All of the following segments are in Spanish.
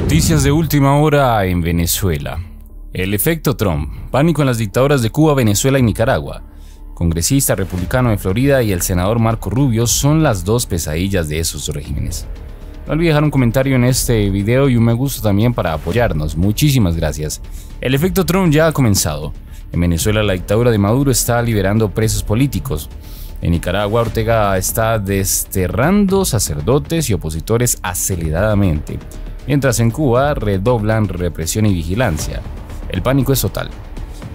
Noticias de última hora en Venezuela. El efecto Trump. Pánico en las dictaduras de Cuba, Venezuela y Nicaragua. Congresista republicano de Florida y el senador Marco Rubio son las dos pesadillas de esos regímenes. No olvides dejar un comentario en este video y un me gusta también para apoyarnos. Muchísimas gracias. El efecto Trump ya ha comenzado. En Venezuela la dictadura de Maduro está liberando presos políticos. En Nicaragua, Ortega está desterrando sacerdotes y opositores aceleradamente mientras en Cuba redoblan represión y vigilancia. El pánico es total.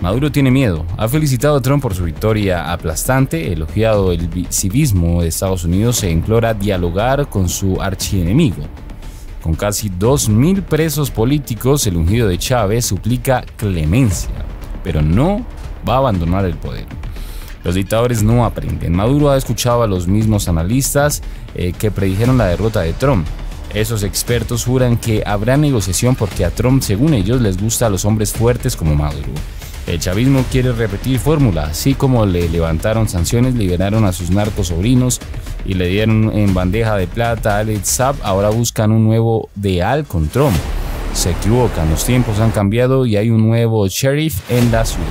Maduro tiene miedo, ha felicitado a Trump por su victoria aplastante, elogiado el civismo de Estados Unidos e implora dialogar con su archienemigo. Con casi 2.000 presos políticos, el ungido de Chávez suplica clemencia, pero no va a abandonar el poder. Los dictadores no aprenden. Maduro ha escuchado a los mismos analistas eh, que predijeron la derrota de Trump. Esos expertos juran que habrá negociación porque a Trump, según ellos, les gusta a los hombres fuertes como Maduro. El chavismo quiere repetir fórmula, así como le levantaron sanciones, liberaron a sus narcos sobrinos y le dieron en bandeja de plata a Alex ahora buscan un nuevo deal con Trump. Se equivocan, los tiempos han cambiado y hay un nuevo sheriff en la ciudad.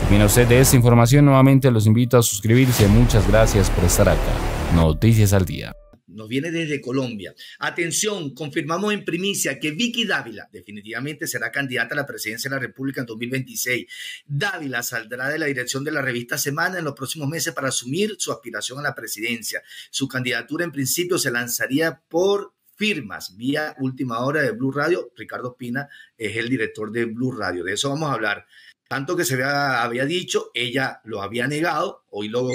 Termina usted de esta información, nuevamente los invito a suscribirse, muchas gracias por estar acá. Noticias al día nos viene desde Colombia. Atención, confirmamos en primicia que Vicky Dávila definitivamente será candidata a la presidencia de la República en 2026. Dávila saldrá de la dirección de la revista Semana en los próximos meses para asumir su aspiración a la presidencia. Su candidatura en principio se lanzaría por firmas vía última hora de Blue Radio. Ricardo Pina es el director de Blue Radio. De eso vamos a hablar. Tanto que se había, dicho, ella lo había negado, hoy lo,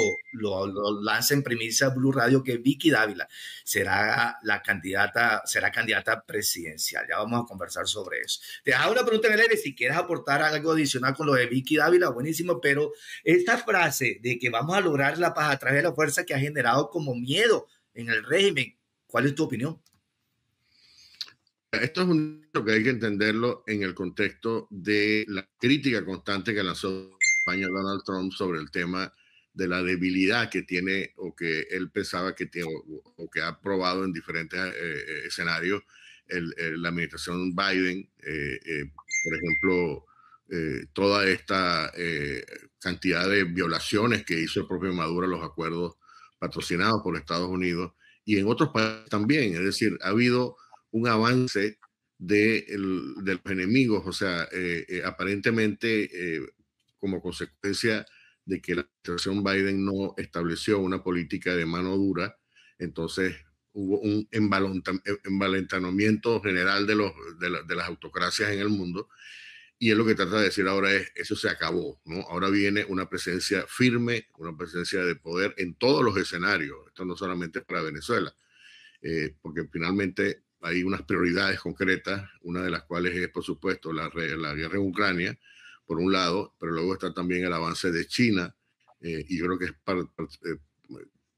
lanza en premisa Blue Radio que Vicky Dávila será la candidata, será candidata presidencial. Ya vamos a conversar sobre eso. Te hago una pregunta en si quieres aportar algo adicional con lo de Vicky Dávila, buenísimo, pero esta frase de que vamos a lograr la paz a través de la fuerza que ha generado como miedo en el régimen, ¿cuál es tu opinión? Esto es un lo que hay que entenderlo en el contexto de la crítica constante que lanzó España Donald Trump sobre el tema de la debilidad que tiene o que él pensaba que tiene o, que ha probado en diferentes eh, eh, escenarios la administración Biden, eh, por ejemplo, toda esta cantidad de violaciones que hizo el propio Maduro a los acuerdos patrocinados por Estados Unidos y en otros países también. Es decir, ha habido un avance de, de los enemigos, o sea, eh, eh, aparentemente eh, como consecuencia de que la administración Biden no estableció una política de mano dura, entonces hubo un envalentamiento general de, los, las autocracias en el mundo. Y es lo que trata de decir ahora es, eso se acabó, ¿no? Ahora viene una presencia firme, una presencia de poder en todos los escenarios, esto no solamente para Venezuela, porque finalmente hay unas prioridades concretas, una de las cuales es, por supuesto, la, guerra en Ucrania, por un lado, pero luego está también el avance de China, eh, y yo creo que es eh,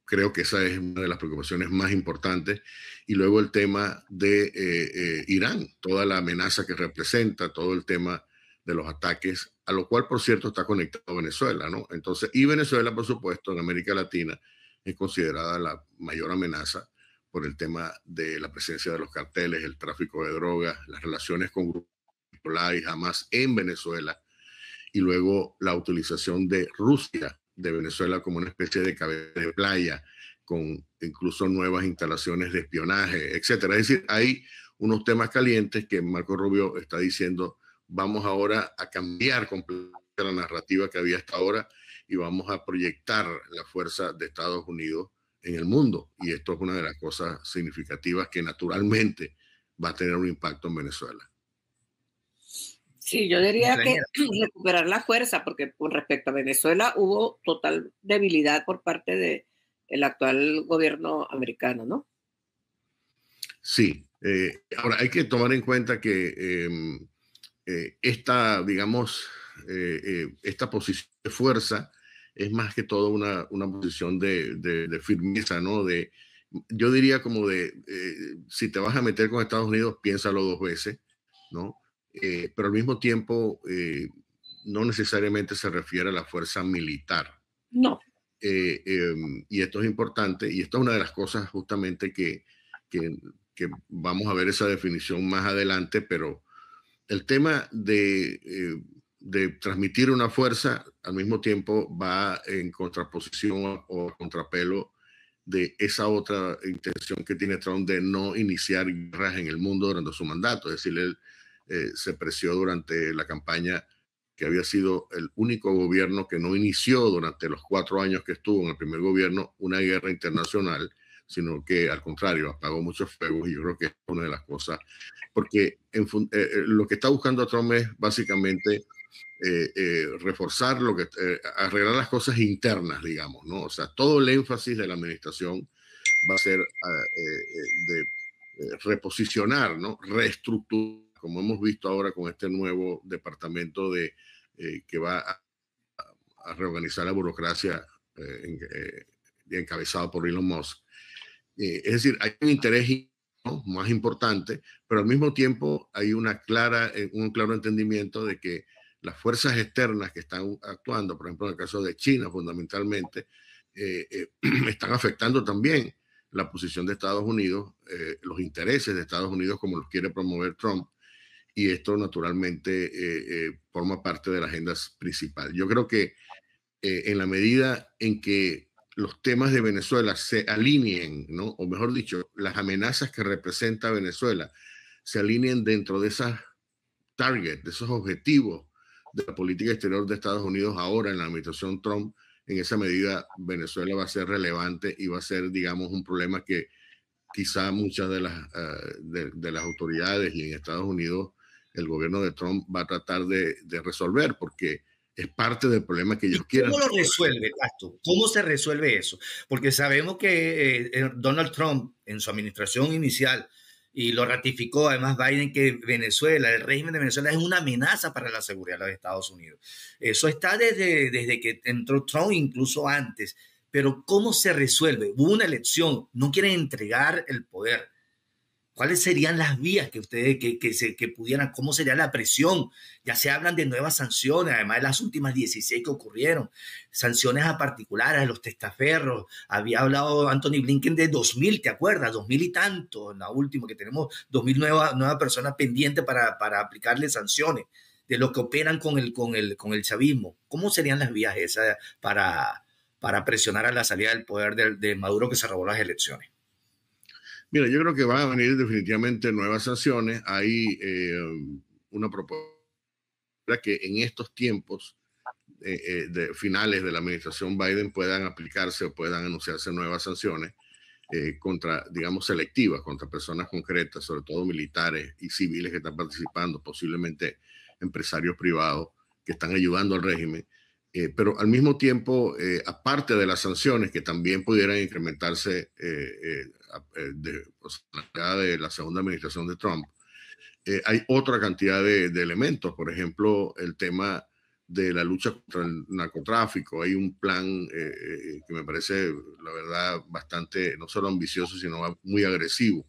creo que esa es una de las preocupaciones más importantes, y luego el tema de eh, Irán, toda la amenaza que representa, todo el tema de los ataques, a lo cual, por cierto, está conectado Venezuela, ¿no? Entonces, y Venezuela, por supuesto, en América Latina es considerada la mayor amenaza por el tema de la presencia de los carteles, el tráfico de drogas, las relaciones con grupos y jamás en Venezuela, y luego la utilización de Rusia de Venezuela como una especie de cabeza de playa, con incluso nuevas instalaciones de espionaje, etcétera. Es decir, hay unos temas calientes que Marco Rubio está diciendo, vamos ahora a cambiar completamente la narrativa que había hasta ahora y vamos a proyectar la fuerza de Estados Unidos en el mundo. Y esto es una de las cosas significativas que naturalmente va a tener un impacto en Venezuela. Sí, yo diría que recuperar la fuerza, porque con respecto a Venezuela hubo total debilidad por parte del actual gobierno americano, ¿no? Sí. Eh, ahora, hay que tomar en cuenta que em, eh, esta, digamos, eh, esta posición de fuerza es más que todo una, una posición de, firmeza, ¿no? De, yo diría como de, eh, si te vas a meter con Estados Unidos, piénsalo dos veces, ¿no? Eh, pero al mismo tiempo, eh, no necesariamente se refiere a la fuerza militar. No. Em, y esto es importante, y esto es una de las cosas justamente que, que vamos a ver esa definición más adelante, pero el tema de de transmitir una fuerza, al mismo tiempo va en contraposición o contrapelo de esa otra intención que tiene Trump de no iniciar guerras en el mundo durante su mandato. Es decir, él eh, se preció durante la campaña que había sido el único gobierno que no inició durante los cuatro años que estuvo en el primer gobierno una guerra internacional, sino que al contrario apagó muchos fuegos y yo creo que es una de las cosas, porque eh, eh, lo que está buscando Trump es básicamente eh, eh, reforzar lo que, eh, arreglar las cosas internas, digamos, ¿no? O sea, todo el énfasis de la administración va a ser ah, de reposicionar, ¿no? Reestructurar, como hemos visto ahora con este nuevo departamento de, que va a, reorganizar la burocracia encabezado por Elon Musk. es decir, hay un interés más importante, pero al mismo tiempo hay una clara, un claro entendimiento de que las fuerzas externas que están actuando, por ejemplo, en el caso de China fundamentalmente, eh, eh, están afectando también la posición de Estados Unidos, eh, los intereses de Estados Unidos como los quiere promover Trump, y esto naturalmente forma parte de la agenda principal. Yo creo que en la medida en que los temas de Venezuela se alineen, ¿no? o mejor dicho, las amenazas que representa Venezuela se alineen dentro de esas targets, de esos objetivos de la política exterior de Estados Unidos ahora en la administración Trump, en esa medida Venezuela va a ser relevante y va a ser, digamos, un problema que quizá muchas de las, eh, de, las autoridades y en Estados Unidos el gobierno de Trump va a tratar de, resolver, porque es parte del problema que ellos quieren. ¿Cómo lo resuelve, Castro? ¿Cómo se resuelve eso? Porque sabemos que eh, eh, Donald Trump, en su administración inicial, y lo ratificó además Biden que Venezuela, el régimen de Venezuela es una amenaza para la seguridad de los Estados Unidos. Eso está desde, desde que entró Trump, incluso antes. Pero ¿cómo se resuelve? Hubo una elección, no quieren entregar el poder. ¿Cuáles serían las vías que ustedes, que, que, se, que pudieran, cómo sería la presión? Ya se hablan de nuevas sanciones, además de las últimas 16 que ocurrieron, sanciones a particulares, a los testaferros, había hablado Anthony Blinken de 2.000, ¿te acuerdas? 2.000 y tanto, la última que tenemos 2.000 nuevas nueva personas pendientes para, para aplicarle sanciones, de los que operan con el, con, el, con el chavismo. ¿Cómo serían las vías esas para, para presionar a la salida del poder de, de Maduro que se robó las elecciones? Mira, yo creo que van a venir definitivamente nuevas sanciones. Hay eh, una propuesta que en estos tiempos eh, eh, de finales de la administración Biden puedan aplicarse o puedan anunciarse nuevas sanciones contra, digamos, selectivas, contra personas concretas, sobre todo militares y civiles que están participando, posiblemente empresarios privados que están ayudando al régimen eh, pero al mismo tiempo, eh, aparte de las sanciones que también pudieran incrementarse eh, eh de, de, la segunda administración de Trump, hay otra cantidad de, de, elementos, por ejemplo, el tema de la lucha contra el narcotráfico. Hay un plan que me parece, la verdad, bastante, no solo ambicioso, sino muy agresivo,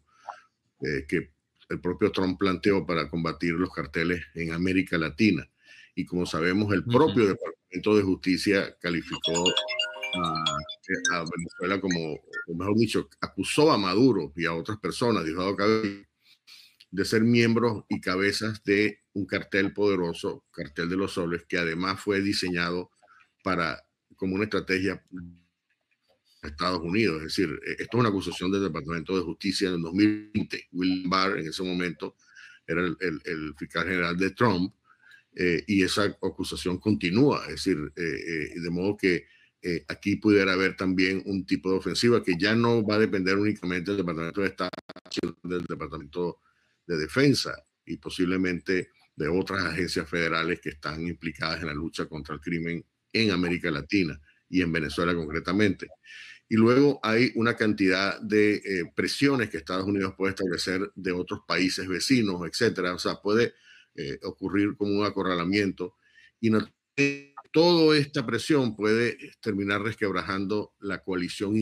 que el propio Trump planteó para combatir los carteles en América Latina y como sabemos el propio Departamento de Justicia calificó a, Venezuela como, o mejor dicho, acusó a Maduro y a otras personas, Diosdado Cabello, de ser miembros y cabezas de un cartel poderoso, Cartel de los Soles, que además fue diseñado para como una estrategia de Estados Unidos. Es decir, eh, esto es una acusación del Departamento de Justicia en el 2020. William Barr en ese momento era el, el fiscal general de Trump eh, y esa acusación continúa. Es decir, eh, eh, de modo que aquí pudiera haber también un tipo de ofensiva que ya no va a depender únicamente del Departamento de Estado, del Departamento de Defensa y posiblemente de otras agencias federales que están implicadas en la lucha contra el crimen en América Latina y en Venezuela concretamente. Y luego hay una cantidad de presiones que Estados Unidos puede establecer de otros países vecinos, etcétera. O sea, puede eh, ocurrir como un acorralamiento. Y toda esta presión puede eh, terminar resquebrajando la coalición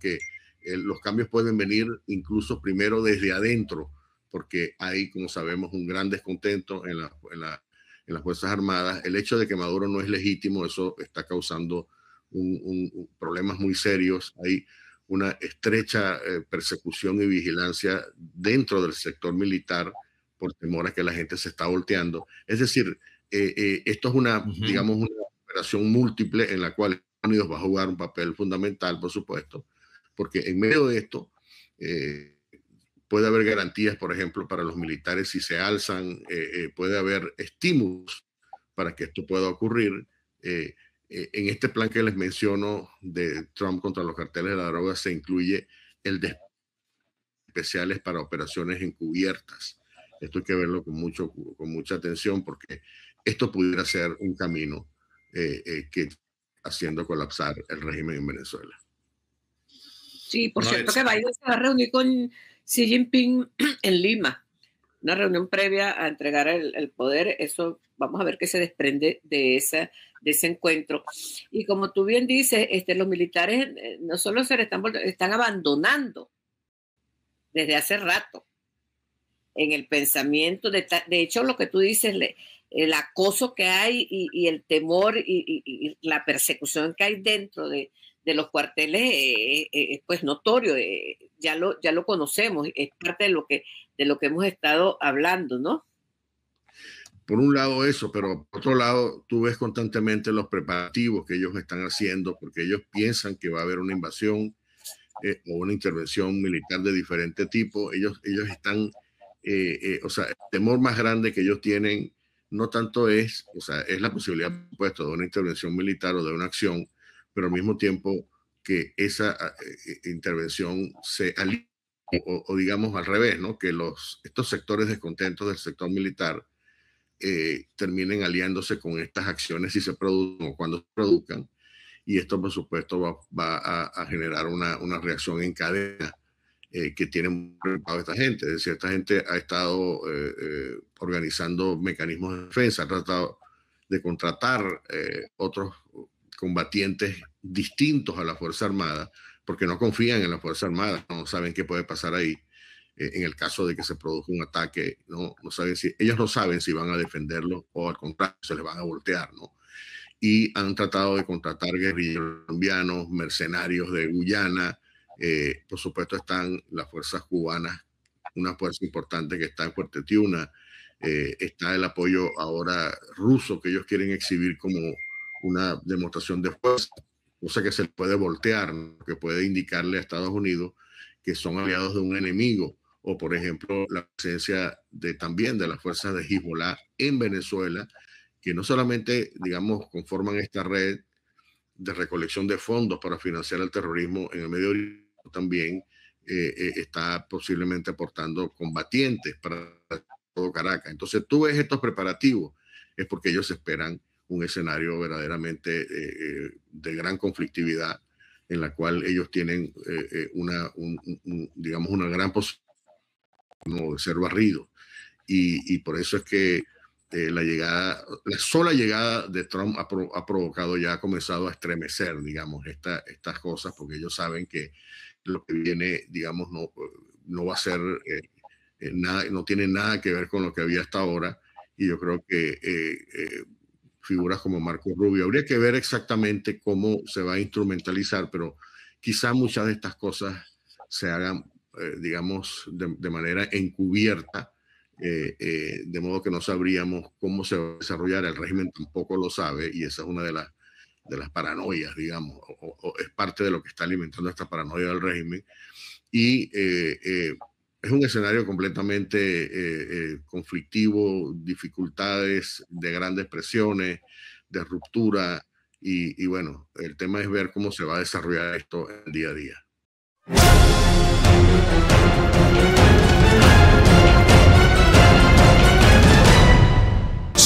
que eh, los cambios pueden venir incluso primero desde adentro, porque hay, como sabemos, un gran descontento en, la, en, las Fuerzas Armadas. El hecho de que Maduro no es legítimo, eso está causando un, problemas muy serios. Hay una estrecha persecución y vigilancia dentro del sector militar por temor a que la gente se está volteando. Es decir, eh, eh, esto es una, digamos, una operación múltiple en la cual Estados Unidos va a jugar un papel fundamental, por supuesto, porque en medio de esto eh, puede haber garantías, por ejemplo, para los militares si se alzan, puede haber estímulos para que esto pueda ocurrir. en este plan que les menciono de Trump contra los carteles de la droga se incluye el de especiales para operaciones encubiertas esto hay que verlo con, mucho, con mucha atención porque esto pudiera ser un camino eh, eh, que haciendo colapsar el régimen en Venezuela. Sí, por cierto que Biden se va a reunir con Xi Jinping en Lima, una reunión previa a entregar el, poder. Eso vamos a ver qué se desprende de, de ese encuentro. Y como tú bien dices, este, los militares eh, no solo se están, están abandonando desde hace rato en el pensamiento. De, de hecho, lo que tú dices, le, el acoso que hay y, el temor y, la persecución que hay dentro de, los cuarteles es eh, eh, eh, pues notorio, ya, lo, ya lo conocemos, es parte de lo, que, de lo que hemos estado hablando, ¿no? Por un lado eso, pero por otro lado tú ves constantemente los preparativos que ellos están haciendo porque ellos piensan que va a haber una invasión o una intervención militar de diferente tipo. Ellos, ellos están eh, eh, o sea, el temor más grande que ellos tienen no tanto es, o sea, es la posibilidad puesto de una intervención militar o de una acción, pero al mismo tiempo que esa eh, intervención se alinee o, digamos al revés, ¿no? Que los, estos sectores descontentos del sector militar terminen aliándose con estas acciones si se producen o cuando se produzcan. Y esto, por supuesto, va, a, a, generar una, una reacción en cadena eh, que tienen a esta gente. Es decir, esta gente ha estado eh, eh, organizando mecanismos de defensa, ha tratado de contratar otros combatientes distintos a la Fuerza Armada, porque no confían en la Fuerza Armada, no saben qué puede pasar ahí en el caso de que se produzca un ataque, ¿no? no saben si, ellos no saben si van a defenderlo o al contrario, se les van a voltear, ¿no? Y han tratado de contratar guerrilleros colombianos, mercenarios de Guyana, eh, por supuesto están las fuerzas cubanas, una fuerza importante que está en Fuerte Tiuna, eh, está el apoyo ahora ruso que ellos quieren exhibir como una demostración de fuerza, cosa que se puede voltear, que puede indicarle a Estados Unidos que son aliados de un enemigo, o por ejemplo la presencia también de las fuerzas de Hezbollah en Venezuela, que no solamente, digamos, conforman esta red de recolección de fondos para financiar el terrorismo en el Medio Oriente, también eh, eh, está posiblemente aportando combatientes para todo Caracas. Entonces tú ves estos preparativos, es porque ellos esperan un escenario verdaderamente eh, de gran conflictividad en la cual ellos tienen una, digamos, una gran posibilidad de ser barridos. Y, por eso es que la llegada, la sola llegada de Trump ha, provocado ya ha comenzado a estremecer, digamos, esta, estas cosas, porque ellos saben que lo que viene, digamos, no, no va a ser, eh, eh, nada, no tiene nada que ver con lo que había hasta ahora. Y yo creo que eh, figuras como Marco Rubio, habría que ver exactamente cómo se va a instrumentalizar, pero quizá muchas de estas cosas se hagan, digamos, de, manera encubierta. de modo que no sabríamos cómo se va a desarrollar, el régimen tampoco lo sabe y esa es una de las de las paranoias, digamos, o, es parte de lo que está alimentando esta paranoia del régimen. Y eh, eh, es un escenario completamente eh, conflictivo, dificultades de grandes presiones, de ruptura. Y, bueno, el tema es ver cómo se va a desarrollar esto el día a día.